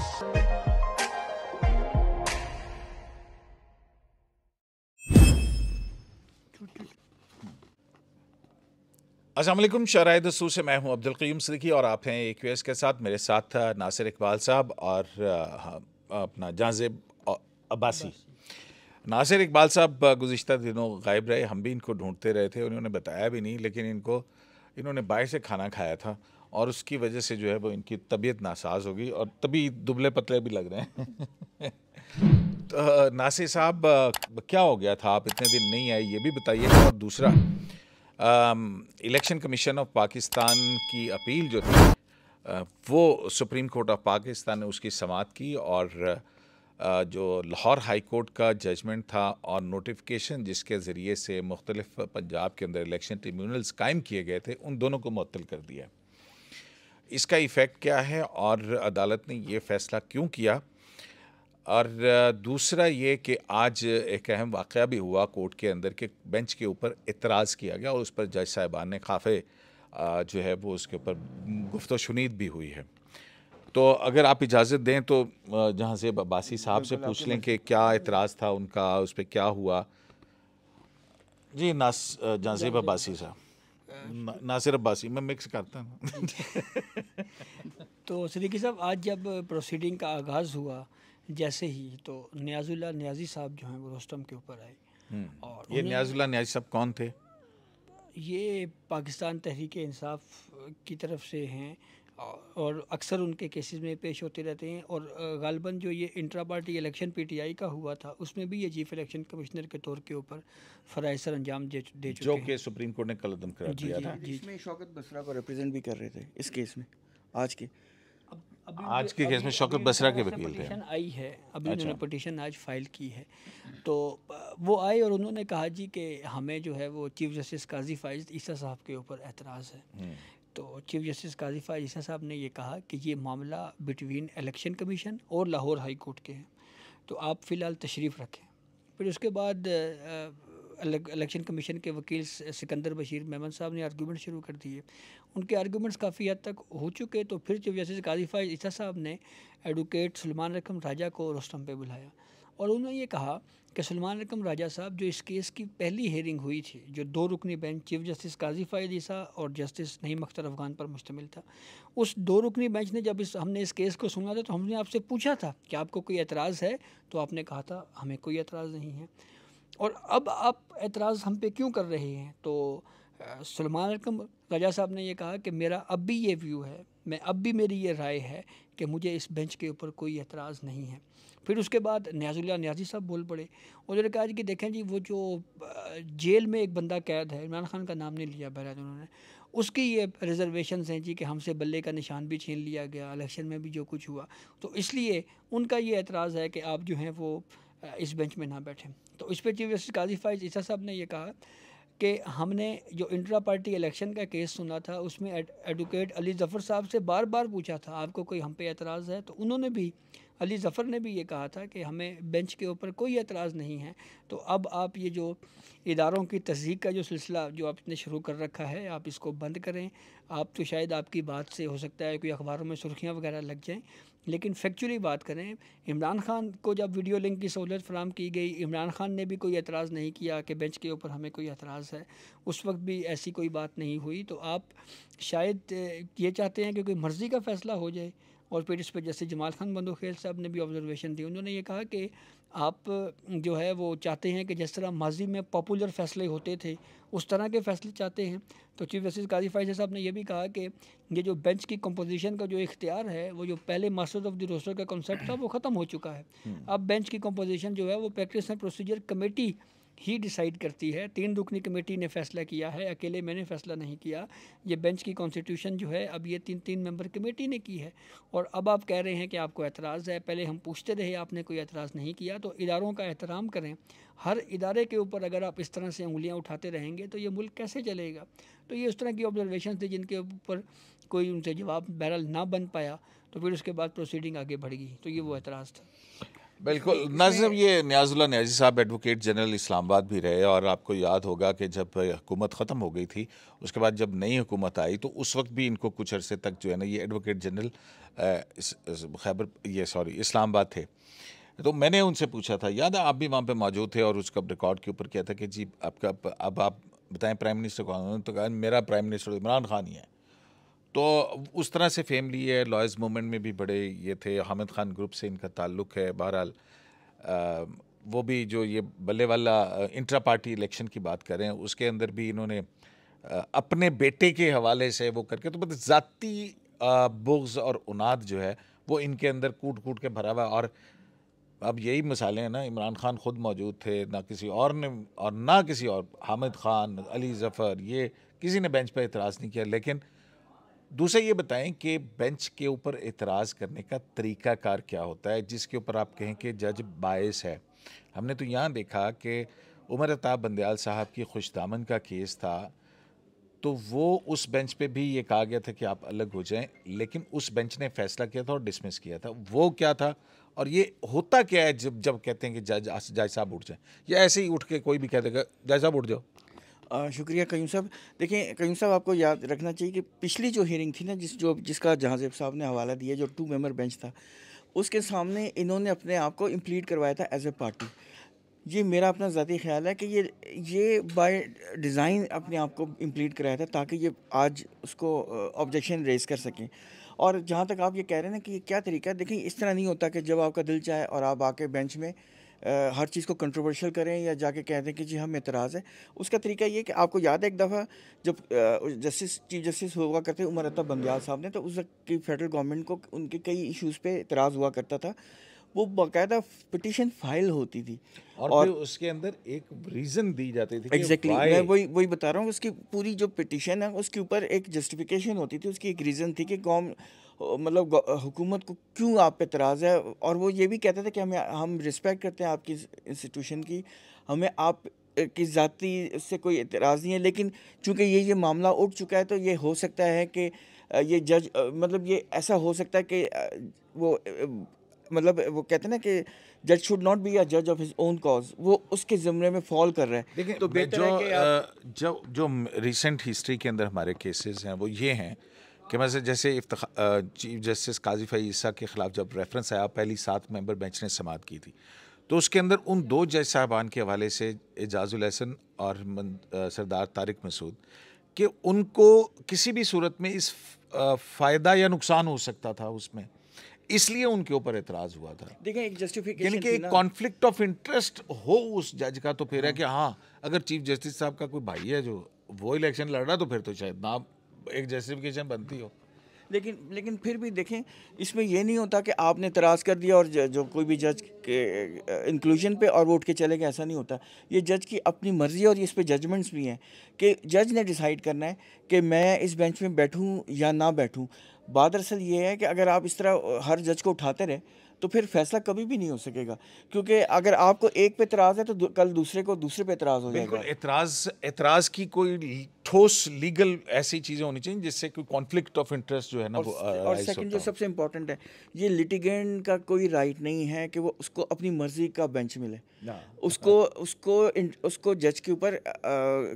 असलम शराद रसूल से मैं हूं अब्दुल क़ीम सदीकी और आप हैं एक्वेस के साथ मेरे साथ था नासिर इकबाल साहब और अपना जहाँब अब्बासी नासिर इकबाल साहब गुज्त दिनों गायब रहे हम भी इनको ढूंढते रहे थे उन्होंने बताया भी नहीं लेकिन इनको इन्होंने बाहर से खाना खाया था और उसकी वजह से जो है वो इनकी तबीयत नासाज होगी और तभी दुबले पतले भी लग रहे हैं तो नासिर साहब क्या हो गया था आप इतने दिन नहीं आए ये भी बताइए और दूसरा इलेक्शन कमीशन ऑफ पाकिस्तान की अपील जो थी वो सुप्रीम कोर्ट ऑफ पाकिस्तान ने उसकी समात की और जो लाहौर हाई कोर्ट का जजमेंट था और नोटिफिकेशन जिसके ज़रिए से मुख्तलिफ पंजाब के अंदर इलेक्शन ट्रिब्यूनल्स कायम किए गए थे उन दोनों को मअतल कर दिया इसका इफ़ेक्ट क्या है और अदालत ने ये फ़ैसला क्यों किया और दूसरा ये कि आज एक अहम वाक़ भी हुआ कोर्ट के अंदर के बेंच के ऊपर इतराज़ किया गया और उस पर जज साहिबान ने काफ़े जो है वो उसके ऊपर गुफ्त शुनीद भी हुई है तो अगर आप इजाज़त दें तो जहाँ से बासी साहब से पूछ लें कि क्या इतराज़ था उनका उस पर क्या हुआ जी नास जहाँ से बासी साहब नासिर अब्बासी मैं मिक्स करता हूँ तो सदीकी साहब आज जब प्रोसीडिंग का आगाज़ हुआ जैसे ही तो न्याजुल्ला न्याजी साहब जो हैं वो रोस्टम के ऊपर आए हम्म। और ये न्याजुल्ला न्याजी साहब कौन थे ये पाकिस्तान तहरीक इंसाफ की तरफ से हैं और अक्सर उनके केसेस में पेश होते रहते हैं और गालबन जो ये इंट्रा पार्टी इलेक्शन पीटीआई का हुआ था उसमें भी ये चीफ इलेक्शन कमिश्नर के तौर के ऊपर फराय सर अंजाम दे चुके जो के सुप्रीम कोर्ट ने कल दम कर दिया था जिसमें शौकत बसरा को रिप्रेजेंट भी कर रहे थे इस केस में आज के आज के केस में शौकत बसरा के वकील थे आई है अभी अच्छा। उन्होंने पटिशन आज फाइल की है तो वो आए और उन्होंने कहा जी कि हमें जो है वो चीफ जस्टिस काजी फाइज ईसा साहब के ऊपर एतराज़ है हम्म। तो चीफ जस्टिस काजी फायसा साहब ने ये कहा कि ये मामला बिटवीन इलेक्शन कमीशन और लाहौर हाई कोर्ट के हैं तो आप फ़िलहाल तशरीफ़ रखें फिर उसके बाद इलेक्शन कमीशन के वकील सिकंदर बशीर मेमन साहब ने आर्गूमेंट शुरू कर दिए उनके आर्गूमेंट्स काफ़ी हद तक हो चुके तो फिर चीफ जस्टिस काजीफा ईसा साहब ने एडवोकेट सलमान रकम राजा को रोस्टम पे बुलाया और उन्होंने ये कहा कि सलमान रकम राजा साहब जो इस केस की पहली हेयरिंग हुई थी जो दो रुकनी bench chief justice Qazi Faez Isa और जस्टिस नईम अख्तर अफगान पर मुश्तमिल था उस दो रुकनी बेंच ने जब इस हमने इस केस को सुना था तो हमने आपसे पूछा था कि आपको कोई एतराज़ है तो आपने कहा था हमें कोई एतराज़ नहीं है और अब आप एतराज़ हम पे क्यों कर रहे हैं तो सलमान रकम राजा साहब ने यह कहा कि मेरा अब भी ये व्यू है मैं अब भी मेरी ये राय है कि मुझे इस बेंच के ऊपर कोई एतराज़ नहीं है फिर उसके बाद न्याजुल्ला न्याजी साहब बोल पड़े उन्होंने कहा कि देखें जी वो जो जेल में एक बंदा कैद है इमरान खान का नाम नहीं लिया बहरा उन्होंने उसकी ये रिजर्वेशन हैं जी कि हमसे बल्ले का निशान भी छीन लिया गया इलेक्शन में भी जो कुछ हुआ तो इसलिए उनका ये एतराज़ है कि आप जो हैं वो इस बेंच में ना बैठें तो इस पर चीफ जस्टिस काजी फाइज ईसा साहब ने यह कहा कि हमने जो इंट्रा पार्टी इलेक्शन का केस सुना था उसमें एडवोकेट अली ज़फ़र साहब से बार बार पूछा था आपको कोई हम पे एतराज़ है तो उन्होंने भी अली ज़फ़र ने भी ये कहा था कि हमें बेंच के ऊपर कोई एतराज़ नहीं है तो अब आप ये जो इदारों की तस्दीक का जो सिलसिला जो आपने शुरू कर रखा है आप इसको बंद करें आप तो शायद आपकी बात से हो सकता है कोई अखबारों में सुर्खियाँ वगैरह लग जाएँ लेकिन फैक्चुअली बात करें इमरान खान को जब वीडियो लिंक की सहूलत फराम की गई इमरान खान ने भी कोई एतराज़ नहीं किया कि बेंच के ऊपर हमें कोई एतराज़ है उस वक्त भी ऐसी कोई बात नहीं हुई तो आप शायद ये चाहते हैं कि कोई मर्ज़ी का फ़ैसला हो जाए और फिर इस पर जैसे जमाल खान बंदोखेल साहब ने भी ऑब्जर्वेशन दी उन्होंने ये कहा कि आप जो है वो चाहते हैं कि जिस तरह माजी में पॉपुलर फैसले होते थे उस तरह के फैसले चाहते हैं तो चीफ जस्टिस काजी फायजा साहब ने यह भी कहा कि ये जो बेंच की कंपोजिशन का जो इख्तियार है वो जो पहले मास्टर्स ऑफ द रोस्टर का कॉन्सेप्ट था वो ख़त्म हो चुका है हम्म। अब बेंच की कंपोजिशन जो है वो प्रैक्टिस एंड प्रोसीजर कमेटी ही डिसाइड करती है तीन रुकनी कमेटी ने फैसला किया है अकेले मैंने फैसला नहीं किया ये बेंच की कॉन्स्टिट्यूशन जो है अब ये तीन तीन मेंबर कमेटी ने की है और अब आप कह रहे हैं कि आपको एतराज़ है पहले हम पूछते रहे आपने कोई एतराज़ नहीं किया तो इदारों का एहतराम करें हर इदारे के ऊपर अगर आप इस तरह से उंगलियाँ उठाते रहेंगे तो ये मुल्क कैसे चलेगा तो ये उस तरह की ऑब्जर्वेशन थी जिनके ऊपर कोई उनसे जवाब बहरल ना बन पाया तो फिर उसके बाद प्रोसीडिंग आगे बढ़ गई तो ये वो एतराज़ था बिल्कुल नाजिम ये न्याजुल्ला न्याजी साहब एडवोकेट जनरल इस्लामाबाद भी रहे और आपको याद होगा कि जब हुकूमत ख़त्म हो गई थी उसके बाद जब नई हुकूमत आई तो उस वक्त भी इनको कुछ अरसे तक जो है ना ये एडवोकेट जनरल खैबर ये सॉरी इस्लामाबाद थे तो मैंने उनसे पूछा था याद है आप भी वहाँ पर मौजूद थे और उसका रिकॉर्ड के ऊपर किया था कि जी आपका अब आप बताएं प्राइम मिनिस्टर कौन तो कहा मेरा प्राइम मिनिस्टर तो इमरान खान ही है तो उस तरह से फैमिली है लॉयज़ मूवमेंट में भी बड़े ये थे हामिद खान ग्रुप से इनका ताल्लुक़ है बहरहाल वो भी जो ये बल्ले वाला इंट्रा पार्टी इलेक्शन की बात कर रहे हैं उसके अंदर भी इन्होंने अपने बेटे के हवाले से वो करके तो मतलब ज़ाती बुग्स और उनाद जो है वो इनके अंदर कूट कूट के भरा हुआ और अब यही मिसालें हैं ना इमरान खान खुद मौजूद थे ना किसी और ने और ना किसी और हामिद खान अली जफ़र ये किसी ने बेंच पर इतराज़ नहीं किया लेकिन दूसरा ये बताएं कि बेंच के ऊपर एतराज़ करने का तरीकाकार क्या होता है जिसके ऊपर आप कहें कि जज बायस है हमने तो यहाँ देखा कि उमर अताब बंदयाल साहब की खुशदामन का केस था तो वो उस बेंच पे भी ये कहा गया था कि आप अलग हो जाएं लेकिन उस बेंच ने फैसला किया था और डिसमिस किया था वो क्या था और ये होता क्या है जब जब कहते हैं कि जज जज साहब उठ जाए या ऐसे ही उठ के कोई भी कह देगा जज साहब उठ जाओ शुक्रिया कयूम साहब देखिए कयूम साहब आपको याद रखना चाहिए कि पिछली जो हियरिंग थी ना जिस जो जिसका जहाजेब साहब ने हवाला दिया जो टू मेंबर बेंच था उसके सामने इन्होंने अपने आप को इम्प्लीट करवाया था एज ए पार्टी ये मेरा अपना ज़ाती ख्याल है कि ये ये बाय डिज़ाइन अपने आप को इम्प्लीट कराया था ताकि ये आज उसको ऑब्जेक्शन रेज कर सकें और जहाँ तक आप ये कह रहे हैं ना कि ये क्या तरीका है देखें इस तरह नहीं होता कि जब आपका दिल चाहे और आप आके बेंच में हर चीज़ को कंट्रोवर्शियल करें या जाके कह दें कि जी हम एतराज़ है उसका तरीका ये कि आपको याद है एक दफ़ा जब जस्टिस चीफ जस्टिस हुआ करते उमर अतः बंदयाल साहब ने तो उस वक्त की फेडरल गवर्नमेंट को उनके कई इश्यूज़ पे एतराज़ हुआ करता था वो बाकायदा पिटिशन फाइल होती थी और, और उसके अंदर एक रीज़न दी जाती थी एग्जैक्टली exactly, मैं वही वही बता रहा हूँ उसकी पूरी जो पिटिशन है उसके ऊपर एक जस्टिफिकेशन होती थी उसकी एक रीज़न थी कि गवर्नमेंट मतलब हुकूमत को क्यों आप पे इतराज़ है और वो ये भी कहते थे कि हमें हम रिस्पेक्ट करते हैं आपकी इंस्टीट्यूशन की हमें आप की ज़ाती से कोई एतराज़ नहीं है लेकिन चूंकि ये ये मामला उठ चुका है तो ये हो सकता है कि ये जज मतलब ये ऐसा हो सकता है कि वो मतलब वो कहते हैं ना कि जज शुड नॉट बी अ जज ऑफ हिज ओन कॉज वो उसके ज़मरे में फॉल कर रहे हैं तो जो है जो जो रिसेंट हिस्ट्री के अंदर हमारे केसेस हैं वो ये हैं कि मैं जैसे चीफ जस्टिस काजी फ़ैसा के ख़िलाफ़ जब रेफरेंस आया पहली सात मेंबर बेंच ने समाप्त की थी तो उसके अंदर उन दो जज साहबान के हवाले से एजाजुल हसन और सरदार तारिक मसूद कि उनको किसी भी सूरत में इस फ़ायदा या नुकसान हो सकता था उसमें इसलिए उनके ऊपर एतराज़ हुआ था देखिए एक जस्टिफिकेशन कि एक कॉन्फ्लिक्ट ऑफ इंटरेस्ट हो उस जज का तो फिर है हाँ। कि हाँ अगर चीफ जस्टिस साहब का कोई भाई है जो वो इलेक्शन लड़ रहा तो फिर तो शायद ना एक जस्टिफिकेशन बनती हो लेकिन लेकिन फिर भी देखें इसमें यह नहीं होता कि आपने तराज कर दिया और जो कोई भी जज के इंक्लूजन पे और वोट के चले गए ऐसा नहीं होता ये जज की अपनी मर्ज़ी और इस पर जजमेंट्स भी हैं कि जज ने डिसाइड करना है कि मैं इस बेंच में बैठूं या ना बैठूं बात दरअसल ये है कि अगर आप इस तरह हर जज को उठाते रहे तो फिर फैसला कभी भी नहीं हो सकेगा क्योंकि अगर आपको एक पे इतराज़ है तो दु, कल दूसरे को दूसरे पे इतराज़ हो जाएगा एतराज़ एतराज़ की कोई ठोस लीगल ऐसी चीज़ें होनी चाहिए जिससे कोई कॉन्फ्लिक्ट ऑफ इंटरेस्ट जो है ना और, सेकंड जो सबसे इम्पोर्टेंट है ये लिटिगेंट का कोई राइट नहीं है कि वो उसको अपनी मर्जी का बेंच मिले उसको हाँ। उसको उसको जज के ऊपर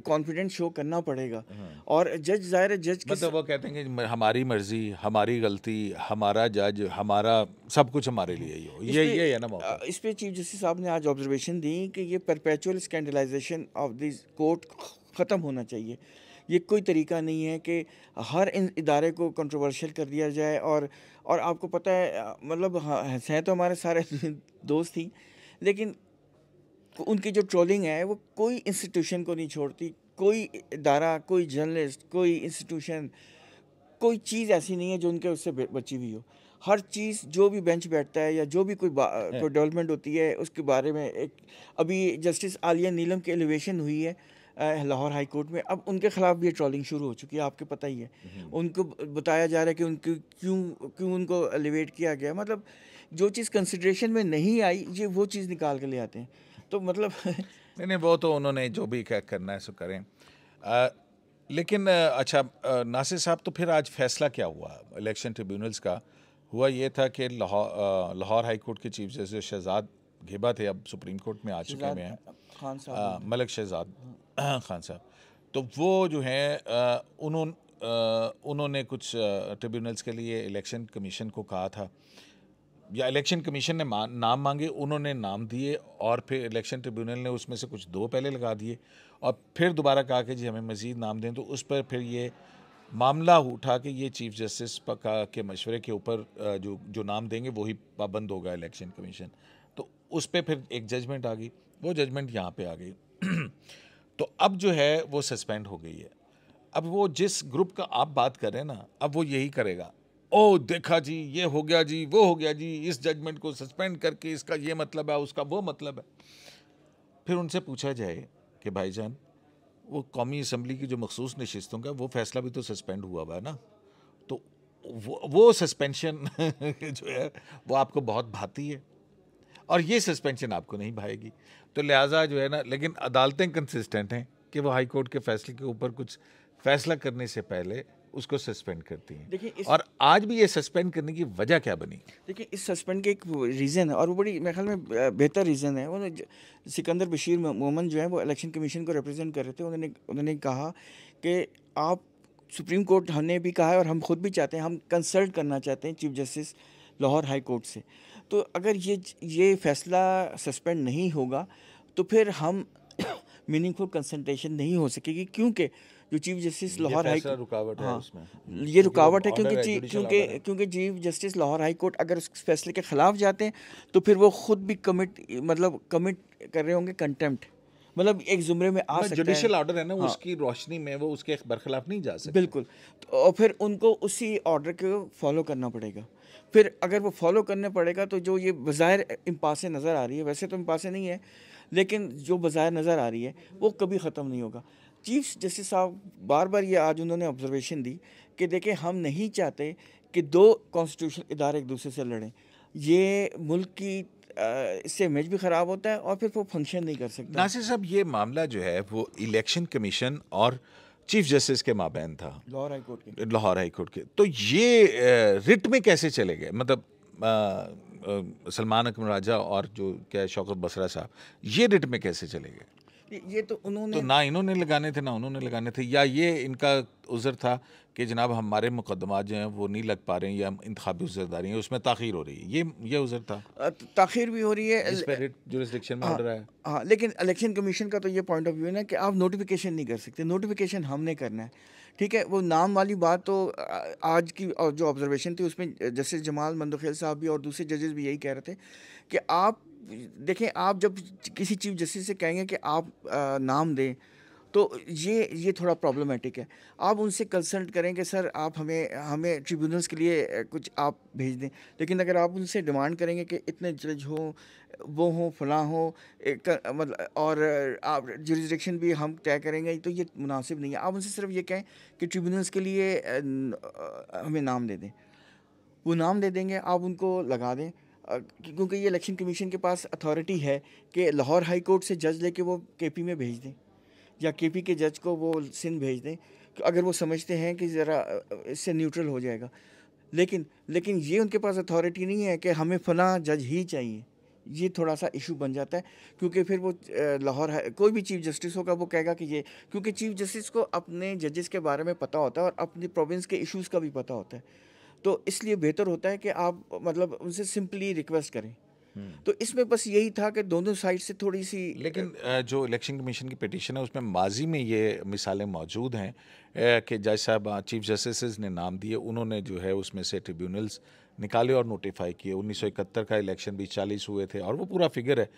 कॉन्फिडेंस शो करना पड़ेगा हाँ। और जज जाहिर है जज मतलब वो कहते हैं कि हमारी मर्जी हमारी गलती हमारा जज हमारा सब कुछ हमारे लिए ही हो ये ये है ना मौका इस पे चीफ जस्टिस साहब ने आज ऑब्जर्वेशन दी कि ये perpetual scandalization of this court ख़त्म होना चाहिए ये कोई तरीका नहीं है कि हर इन इदारे को कंट्रोवर्शियल कर दिया जाए और और आपको पता है मतलब हैं तो हमारे सारे दोस्त ही लेकिन उनकी जो ट्रोलिंग है वो कोई इंस्टीट्यूशन को नहीं छोड़ती कोई इदारा कोई जर्नलिस्ट कोई इंस्टीट्यूशन कोई चीज़ ऐसी नहीं है जो उनके उससे बची हुई हो हर चीज़ जो भी बेंच बैठता है या जो भी कोई हाँ। कोई डेवलपमेंट होती है उसके बारे में एक अभी जस्टिस आलिया नीलम की एलिवेशन हुई है लाहौर हाई कोर्ट में अब उनके ख़िलाफ़ भी ट्रॉलिंग शुरू हो चुकी है आपके पता ही है हम्म। उनको बताया जा रहा है कि उनके क्यों क्यों उनको एलिवेट किया गया मतलब जो चीज़ कंसिड्रेशन में नहीं आई ये वो चीज़ निकाल के ले आते हैं तो मतलब नहीं नहीं वो तो उन्होंने जो भी क्या करना है सो करें आ, लेकिन अच्छा नासिर साहब तो फिर आज फैसला क्या हुआ इलेक्शन ट्रिब्यूनल्स का हुआ ये था कि लाहौर लाहौर हाई कोर्ट के चीफ जस्टिस शहजाद घिबा थे अब सुप्रीम कोर्ट में आ चुके खान साहब मलिक शहजाद हाँ। खान साहब तो वो जो हैं उन्होंने उन्होंने कुछ ट्रिब्यूनल्स के लिए इलेक्शन कमीशन को कहा था या इलेक्शन कमीशन ने मा, नाम मांगे उन्होंने नाम दिए और फिर इलेक्शन ट्रिब्यूनल ने उसमें से कुछ दो पहले लगा दिए और फिर दोबारा कहा कि जी हमें मज़ीद नाम दें तो उस पर फिर ये मामला उठा के ये चीफ जस्टिस पका के मशवरे के ऊपर जो जो नाम देंगे वही पाबंद होगा इलेक्शन कमीशन तो उस पर फिर एक जजमेंट आ गई वो जजमेंट यहाँ पे आ गई तो अब जो है वो सस्पेंड हो गई है अब वो जिस ग्रुप का आप बात कर रहे हैं ना अब वो यही करेगा ओ देखा जी ये हो गया जी वो हो गया जी इस जजमेंट को सस्पेंड करके इसका ये मतलब है उसका वो मतलब है फिर उनसे पूछा जाए कि भाईजान वो कौमी असम्बली की जो मखसूस नशस्तों का वो फैसला भी तो सस्पेंड हुआ हुआ है ना तो वो वो सस्पेंशन जो है वो आपको बहुत भाती है और ये सस्पेंशन आपको नहीं भाएगी तो लिहाजा जो है ना लेकिन अदालतें कंसिस्टेंट हैं कि वो हाई कोर्ट के फैसले के ऊपर कुछ फैसला करने से पहले उसको सस्पेंड करती हैं देखिए और आज भी ये सस्पेंड करने की वजह क्या बनी देखिए इस सस्पेंड के एक रीज़न है और वो बड़ी मेरे ख्याल में बेहतर रीज़न है वो सिकंदर बशीर मोमन जो है वो इलेक्शन कमीशन को रिप्रेजेंट कर रहे थे उन्होंने उन्होंने कहा कि आप सुप्रीम कोर्ट हमने भी कहा है और हम खुद भी चाहते हैं हम कंसल्ट करना चाहते हैं chief justice Lahore high court से तो अगर ये ये फैसला सस्पेंड नहीं होगा तो फिर हम मीनिंगफुल कंसल्टेशन नहीं हो सकेगी क्योंकि जो चीफ जस्टिस लाहौर हाई रुकावट हाँ, ये रुकावट है हाँ, क्योंकि क्योंकि क्योंकि chief justice Lahore high court अगर उस फैसले के ख़िलाफ़ जाते हैं तो फिर वो खुद भी कमिट मतलब कमिट कर रहे होंगे कंटेम्प्ट मतलब एक जुमरे में आ मतलब सकता है ऑर्डर है ना हाँ। उसकी रोशनी में वो उसके बरखिलाफ नहीं जा सकते बिल्कुल तो और फिर उनको उसी ऑर्डर को फॉलो करना पड़ेगा फिर अगर वो फॉलो करने पड़ेगा तो जो ये बाज़ाहिर इम्पास नज़र आ रही है वैसे तो इम्पास नहीं है लेकिन जो बाज़ाहिर नज़र आ रही है वो कभी ख़त्म नहीं होगा चीफ जस्टिस साहब बार बार ये आज उन्होंने ऑब्जर्वेशन दी कि देखें हम नहीं चाहते कि दो कॉन्स्टिट्यूशन इदारे एक दूसरे से लड़ें ये मुल्क की इससे इमेज भी ख़राब होता है और फिर वो फंक्शन नहीं कर सकता नासिर साहब ये मामला जो है वो इलेक्शन कमीशन और चीफ जस्टिस के माबेन था लाहौर हाई कोर्ट के लाहौर हाई कोर्ट के तो ये रिट में कैसे चले गए मतलब सलमान अकमर राजा और जो क्या शौकत बसरा साहब ये रिट में कैसे चले गए ये तो उन्होंने तो ना इन्होंने लगाने थे ना उन्होंने लगाने थे या ये इनका उज़र था कि जनाब हमारे मुकदमा जो हैं वो नहीं लग पा रहे हैं या इंतबी उजरदारी हैं उसमें तखिर हो रही है ये ये उज़र था तखिर भी हो रही है इस पर में हाँ, हाँ लेकिन इलेक्शन कमीशन का तो ये पॉइंट ऑफ व्यू है ना कि आप नोटिफिकेशन नहीं कर सकते नोटिफिकेशन हमने करना है ठीक है वो नाम वाली बात तो आज की जो ऑब्जर्वेशन थी उसमें जस्टिस जमाल मंदोखेल साहब भी और दूसरे जजेस भी यही कह रहे थे कि आप देखें आप जब किसी चीफ जस्टिस से कहेंगे कि आप आ, नाम दें तो ये ये थोड़ा प्रॉब्लमेटिक है आप उनसे कंसल्ट करें कि सर आप हमें हमें ट्रिब्यूनल्स के लिए कुछ आप भेज दें लेकिन अगर आप उनसे डिमांड करेंगे कि इतने जज हों वो हों फलां हों मतलब और आप जुरिस्डिक्शन भी हम तय करेंगे तो ये मुनासिब नहीं है आप उनसे सिर्फ ये कहें कि ट्रिब्यूनल्स के लिए हमें नाम दे दें वो नाम दे देंगे आप उनको लगा दें क्योंकि ये इलेक्शन कमीशन के पास अथॉरिटी है कि लाहौर हाई कोर्ट से जज लेके वो केपी में भेज दें या केपी के जज को वो सिंध भेज दें अगर वो समझते हैं कि ज़रा इससे न्यूट्रल हो जाएगा लेकिन लेकिन ये उनके पास अथॉरिटी नहीं है कि हमें फला जज ही चाहिए ये थोड़ा सा इशू बन जाता है क्योंकि फिर वो लाहौर कोई भी चीफ जस्टिस होगा वो कहेगा कि ये क्योंकि चीफ जस्टिस को अपने जजेस के बारे में पता होता है और अपने प्रोविंस के इश्यूज़ का भी पता होता है तो इसलिए बेहतर होता है कि आप मतलब उनसे सिंपली रिक्वेस्ट करें तो इसमें बस यही था कि दोनों साइड से थोड़ी सी लेकिन जो इलेक्शन कमीशन की पिटिशन है उसमें माजी में ये मिसालें मौजूद हैं कि जज साहब चीफ जस्टिस ने नाम दिए उन्होंने जो है उसमें से ट्रिब्यूनल्स निकाले और नोटिफाई किए 1971 का इलेक्शन भी चालीस हुए थे और वो पूरा फिगर है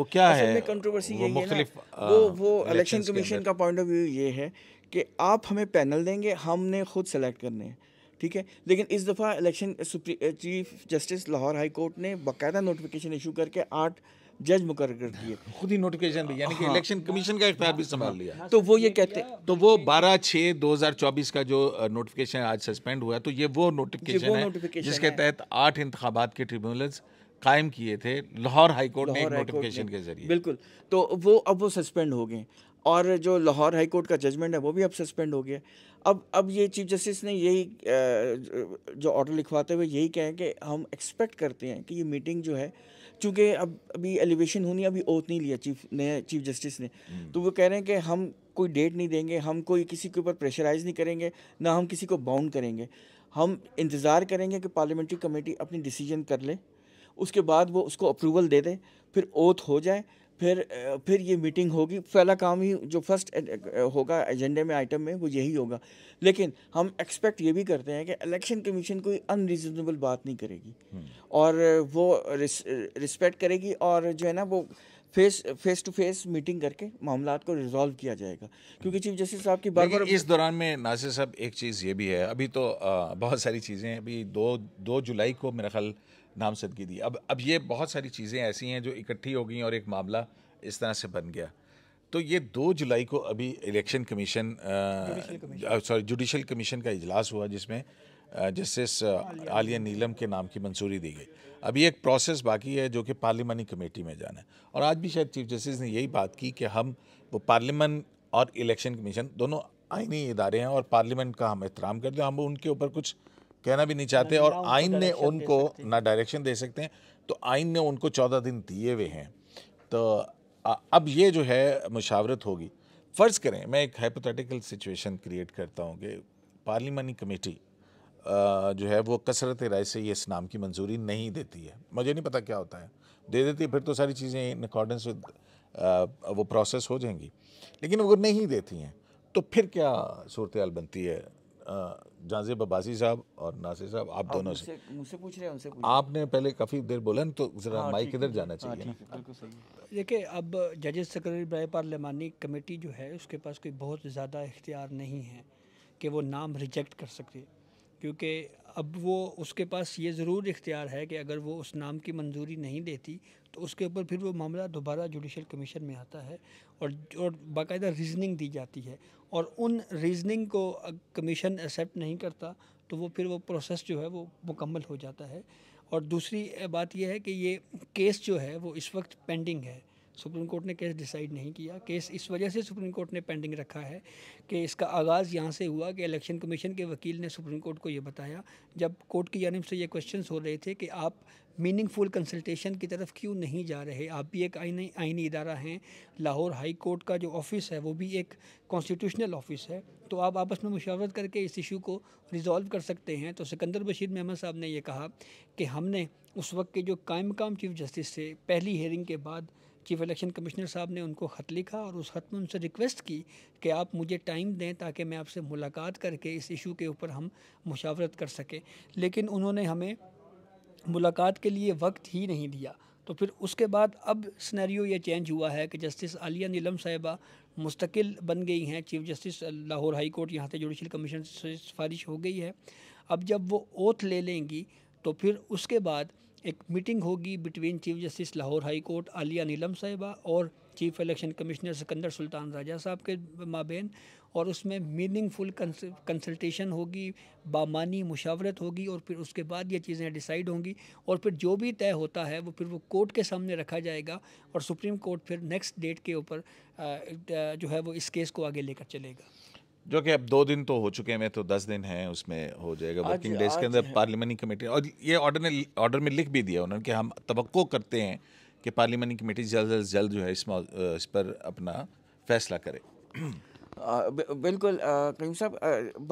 वो क्या है कंट्रोवर्सी वो मुख्तलिफ वो वो इलेक्शन कमीशन का पॉइंट ऑफ व्यू ये है कि आप हमें पैनल देंगे हमने खुद सेलेक्ट करने हैं ठीक है लेकिन इस दफ़ा election chief justice Lahore high court ने बाकायदा नोटिफिकेशन इशू करके आठ जज मुकर कर दिए खुद ही नोटिफिकेशन दी यानी कि इलेक्शन हाँ। कमीशन का इख्तियार भी संभाल लिया तो वो ये कहते तो वो बारह छः दो हज़ार चौबीस का जो नोटिफिकेशन uh, आज सस्पेंड हुआ तो ये वो नोटिफिकेशन है जिसके तहत आठ इंतबात के ट्रिब्यूनल्स कायम किए थे लाहौर हाई कोर्ट ने नोटिफिकेशन के जरिए बिल्कुल तो वो अब वो सस्पेंड हो गए और जो लाहौर हाई कोर्ट का जजमेंट है वो भी अब सस्पेंड हो गया अब अब ये चीफ जस्टिस ने यही जो ऑर्डर लिखवाते हुए यही कहें कि हम एक्सपेक्ट करते हैं कि ये मीटिंग जो है चूँकि अब अभी एलिवेशन होनी अभी ओथ नहीं लिया चीफ नया चीफ जस्टिस ने हम्म। तो वो कह रहे हैं कि हम कोई डेट नहीं देंगे हम कोई किसी के ऊपर प्रेशराइज नहीं करेंगे ना हम किसी को बाउंड करेंगे हम इंतज़ार करेंगे कि पार्लियामेंट्री कमेटी अपनी डिसीजन कर ले उसके बाद वो उसको अप्रूवल दे दे फिर ओथ हो जाए फिर फिर ये मीटिंग होगी पहला काम ही जो फर्स्ट होगा एजेंडे में आइटम में वो यही होगा लेकिन हम एक्सपेक्ट ये भी करते हैं कि इलेक्शन कमीशन कोई अनरीजनेबल बात नहीं करेगी हम्म। और वो रिस, रिस्पेक्ट करेगी और जो है ना वो face face to face meeting करके मामला को रिजॉल्व किया जाएगा क्योंकि चीफ जस्टिस साहब की बार बार इस दौरान में नासिर साहब एक चीज़ ये भी है अभी तो आ, बहुत सारी चीज़ें अभी दो दो जुलाई को मेरा ख्याल नामजदगी दी अब अब ये बहुत सारी चीज़ें ऐसी हैं जो इकट्ठी हो गई और एक मामला इस तरह से बन गया तो ये दो जुलाई को अभी election commission sorry judicial commission का इजलास हुआ जिसमें जस्टिस आलिया नीलम के नाम की मंजूरी दी गई अभी एक प्रोसेस बाकी है जो कि पार्लिमानी कमेटी में जाना है और आज भी शायद चीफ जस्टिस ने यही बात की कि हम वो पार्लियामेंट और इलेक्शन कमीशन दोनों आइनी इदारे हैं और पार्लियामेंट का हम एहतराम करते हैं हम उनके ऊपर कुछ कहना भी नहीं चाहते और आइन ने उनको ना डायरेक्शन दे सकते हैं तो आइन ने उनको चौदह दिन दिए हुए हैं तो अब ये जो है मुशावरत होगी फ़र्ज़ करें मैं एक हाइपोथेटिकल सिचुएशन क्रिएट करता हूँ कि पार्लिमानी कमेटी जो है वो कसरत राय से ये इस नाम की मंजूरी नहीं देती है मुझे नहीं पता क्या होता है दे देती है फिर तो सारी चीज़ें इन अकॉर्डेंस विद वो प्रोसेस हो जाएंगी लेकिन अगर नहीं देती हैं तो फिर क्या सूरत बनती है जाजेब अब्बासी साहब और नासिर साहब आप दोनों से मुझसे पूछ रहे हैं उनसे आपने पहले काफ़ी देर बोला तो ज़रा हाँ, माइक किधर जाना चाहिए हाँ, देखिए अब जजेस सेक्रेटरी ब्राय पार्लियामानी कमेटी जो है उसके पास कोई बहुत ज़्यादा इख्तियार नहीं है कि वो नाम रिजेक्ट कर सके क्योंकि अब वो उसके पास ये ज़रूर इख्तियार है कि अगर वो उस नाम की मंजूरी नहीं देती तो उसके ऊपर फिर वो मामला दोबारा जुडिशल कमीशन में आता है और और बाकायदा रीजनिंग दी जाती है और उन रीजनिंग को कमीशन एक्सेप्ट नहीं करता तो वो फिर वो प्रोसेस जो है वो मुकम्मल हो जाता है और दूसरी बात यह है कि ये केस जो है वो इस वक्त पेंडिंग है सुप्रीम कोर्ट ने केस डिसाइड नहीं किया केस इस वजह से सुप्रीम कोर्ट ने पेंडिंग रखा है कि इसका आगाज़ यहाँ से हुआ कि इलेक्शन कमीशन के वकील ने सुप्रीम कोर्ट को ये बताया जब कोर्ट की जानब से ये क्वेश्चन हो रहे थे कि आप मीनिंगफुल कंसल्टेशन की तरफ क्यों नहीं जा रहे आप भी एक आईनी आईनी इदारा हैं लाहौर हाई कोर्ट का जो ऑफिस है वो भी एक कॉन्स्टिट्यूशनल ऑफिस है तो आप आपस में मुशावरत करके इस इशू को रिजॉल्व कर सकते हैं तो सिकंदर बशीर महमद साहब ने यह कहा कि हमने उस वक्त के जो कायम काम चीफ जस्टिस से पहली हेयरिंग के बाद चीफ इलेक्शन कमिश्नर साहब ने उनको ख़त लिखा और उस ख़त में उनसे रिक्वेस्ट की कि आप मुझे टाइम दें ताकि मैं आपसे मुलाकात करके इस इशू के ऊपर हम मुशावरत कर सकें लेकिन उन्होंने हमें मुलाकात के लिए वक्त ही नहीं दिया तो फिर उसके बाद अब स्नैरियो ये चेंज हुआ है कि जस्टिस आलिया नीलम साहिबा मुस्तकिल बन गई हैं chief justice Lahore high court यहाँ से जुडिशल कमीशन से सिफारिश हो गई है अब जब वो ओथ ले लेंगी तो फिर उसके बाद एक मीटिंग होगी between chief justice Lahore high court Aliya Neelam साहिबा और chief election commissioner Sikandar Sultan Raja साहब के माबेन और उसमें मीनिंगफुल कंसल्टेशन होगी बामानी मुशावरत होगी और फिर उसके बाद ये चीज़ें डिसाइड होंगी और फिर जो भी तय होता है वो फिर वो कोर्ट के सामने रखा जाएगा और सुप्रीम कोर्ट फिर नेक्स्ट डेट के ऊपर जो है वो इस केस को आगे लेकर चलेगा जो कि अब दो दिन तो हो चुके हैं तो दस दिन हैं उसमें हो जाएगा वर्किंग डेज के अंदर पार्लियामानी कमेटी और ये ऑर्डर ने ऑर्डर में लिख भी दिया उन्होंने कि हम तो करते हैं कि पार्लियामानी कमेटी जल्द से जल्द जो है इस इस पर अपना फैसला करे बिल्कुल करीम साहब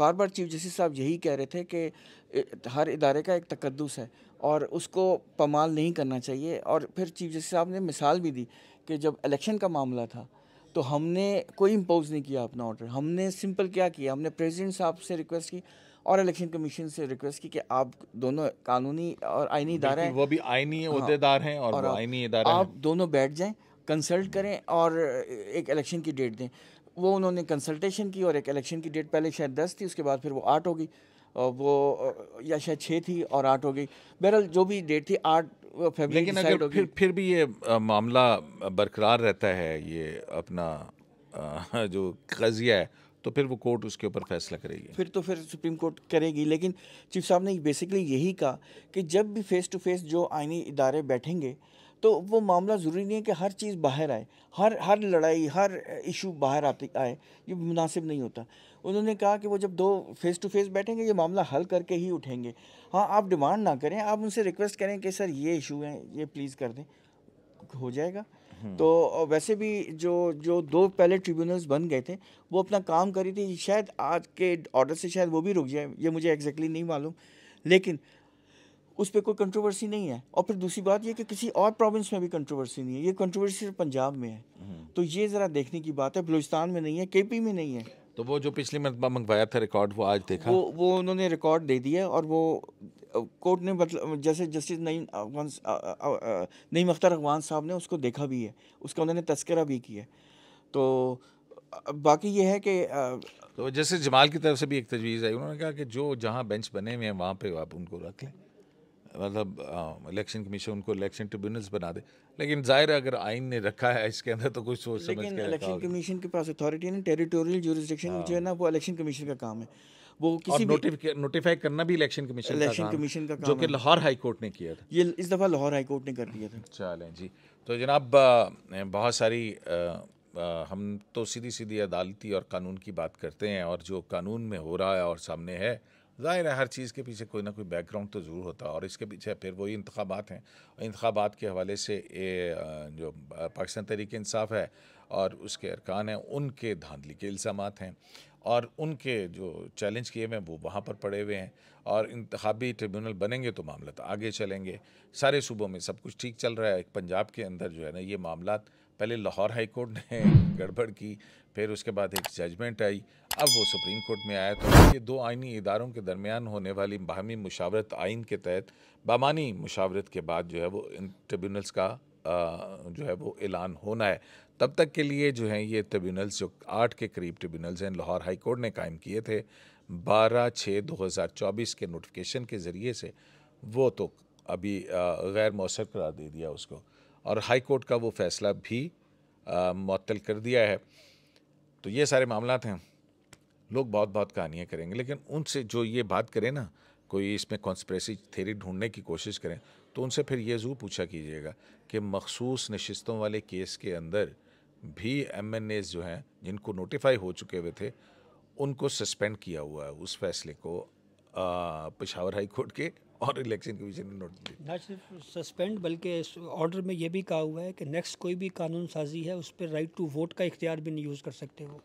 बार बार चीफ जस्टिस साहब यही कह रहे थे कि हर इदारे का एक तकदस है और उसको पमाल नहीं करना चाहिए और फिर चीफ जस्टिस साहब ने मिसाल भी दी कि जब इलेक्शन का मामला था तो हमने कोई इम्पोज नहीं किया अपना ऑर्डर हमने सिंपल क्या किया हमने प्रेसिडेंट साहब से रिक्वेस्ट की और इलेक्शन कमीशन से रिक्वेस्ट की कि आप दोनों कानूनी और आईनी इदारे हैं वो भी आईनी हाँ, हैं और, और आईनी इदारे आप दोनों बैठ जाएं कंसल्ट करें और एक इलेक्शन की डेट दें वो उन्होंने कंसल्टेशन की और एक इलेक्शन की डेट पहले शायद दस थी उसके बाद फिर वो आठ होगी वो या शायद छः थी और आठ हो गई बहरहाल जो भी डेट थी आठ वो फैमिली लेकिन अगर फिर फिर भी ये मामला बरकरार रहता है ये अपना जो कजिया है तो फिर वो कोर्ट उसके ऊपर फैसला करेगी फिर तो फिर सुप्रीम कोर्ट करेगी लेकिन चीफ साहब ने बेसिकली यही कहा कि जब भी फेस टू फेस जो आइनी इदारे बैठेंगे तो वो मामला ज़रूरी नहीं है कि हर चीज़ बाहर आए हर हर लड़ाई हर इशू बाहर आती आए ये मुनासिब नहीं होता उन्होंने कहा कि वो जब दो फेस टू फेस बैठेंगे ये मामला हल करके ही उठेंगे हाँ आप डिमांड ना करें आप उनसे रिक्वेस्ट करें कि सर ये इशू है ये प्लीज़ कर दें हो जाएगा हम्म। तो वैसे भी जो जो दो पहले ट्रिब्यूनल्स बन गए थे वो अपना काम करी थी शायद आज के ऑर्डर से शायद वो भी रुक जाए ये मुझे एग्जैक्टली exactly नहीं मालूम लेकिन उस पर कोई कंट्रोवर्सी नहीं है और फिर दूसरी बात ये कि किसी और प्रोविंस में भी कंट्रोवर्सी नहीं है ये कंट्रोवर्सी पंजाब में है हम्म। तो ये ज़रा देखने की बात है बलूचिस्तान में नहीं है के में नहीं है तो वो जो पिछली मरतबा मंगवाया था रिकॉर्ड वो आज देखा वो वो उन्होंने रिकॉर्ड दे दिया और वो कोर्ट ने मतलब जैसे जस्टिस नईम अफगान नईम अख्तर अफगान साहब ने उसको देखा भी है उसका उन्होंने तस्करा भी किया तो बाकी ये है कि तो जैसे जमाल की तरफ से भी एक तजवीज़ आई उन्होंने कहा कि जो जहाँ बेंच बने हुए हैं वहाँ पर आप उनको रख लें मतलब इलेक्शन कमीशन उनको इलेक्शन ट्रिब्यूनल्स बना दे लेकिन जाहिर है अगर आइन ने रखा है इसके अंदर तो कुछ सोच समझ लेकिन इलेक्शन कमीशन के पास अथॉरिटी है ना टेरिटोरियल जोरिस्टिक्शन जो है ना वो इलेक्शन कमीशन का काम है वो किसी नोटिफाई करना भी इलेक्शन कमीशन इलेक्शन कमीशन का जो कि लाहौर हाई कोर्ट ने किया था ये इस दफ़ा लाहौर हाई कोर्ट ने कर दिया था चलें जी तो जनाब बहुत सारी हम तो सीधी सीधी अदालती और कानून की बात करते हैं और जो कानून में हो रहा है और सामने है ज़ाहिर है हर चीज़ के पीछे कोई ना कोई बैकग्राउंड तो ज़रूर होता है और इसके पीछे फिर वही इंतबात हैं इंतबात के हवाले से ए, जो पाकिस्तान तहरीक इंसाफ है और उसके अरकान हैं उनके धांधली के इल्ज़ाम हैं और उनके जो चैलेंज किए हुए हैं वो वहाँ पर पड़े हुए हैं और इंतबी ट्रिब्यूनल बनेंगे तो मामला तो आगे चलेंगे सारे सूबों में सब कुछ ठीक चल रहा है पंजाब के अंदर जो है ना ये मामला पहले लाहौर हाई कोर्ट ने गड़बड़ की फिर उसके बाद एक जजमेंट आई अब वो सुप्रीम कोर्ट में आया तो ये दो आइनी इदारों के दरमियान होने वाली बाहमी मुशावरत आइन के तहत बामानी मुशावरत के बाद जो है वो इन ट्रिब्यूनल्स का जो है वो ऐलान होना है तब तक के लिए जो है ये ट्रिब्यूनल्स जो आठ के करीब ट्रिब्यूनल्स हैं लाहौर हाई कोर्ट ने कायम किए थे बारह छः दो हज़ार चौबीस के नोटिफिकेशन के ज़रिए से वो तो अभी गैर मौसर करार दे दिया उसको और हाई कोर्ट का वो फैसला भी मअतल कर दिया है तो ये सारे मामला हैं लोग बहुत बहुत कहानियाँ करेंगे लेकिन उनसे जो ये बात करें ना कोई इसमें कॉन्स्परेसी थेरी ढूंढने की कोशिश करें तो उनसे फिर ये ज़रूर पूछा कीजिएगा कि मखसूस नशस्तों वाले केस के अंदर भी एम एन एज जो हैं जिनको नोटिफाई हो चुके हुए थे उनको सस्पेंड किया हुआ है उस फैसले को पिशावर हाई कोर्ट के और इलेक्शन कमीशन ने नोट ना सिर्फ सस्पेंड बल्कि ऑर्डर में यह भी कहा हुआ है कि नेक्स्ट कोई भी कानून साजी है उस पर राइट टू वोट का इख्तियार भी नहीं यूज़ कर सकते वो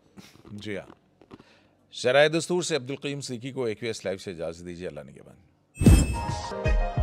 जी हाँ शराय दस्तूर से अब्दुल क़ीम सिक्की को एक लाइव से इजाज़त दीजिए अल्लाह ने के बाद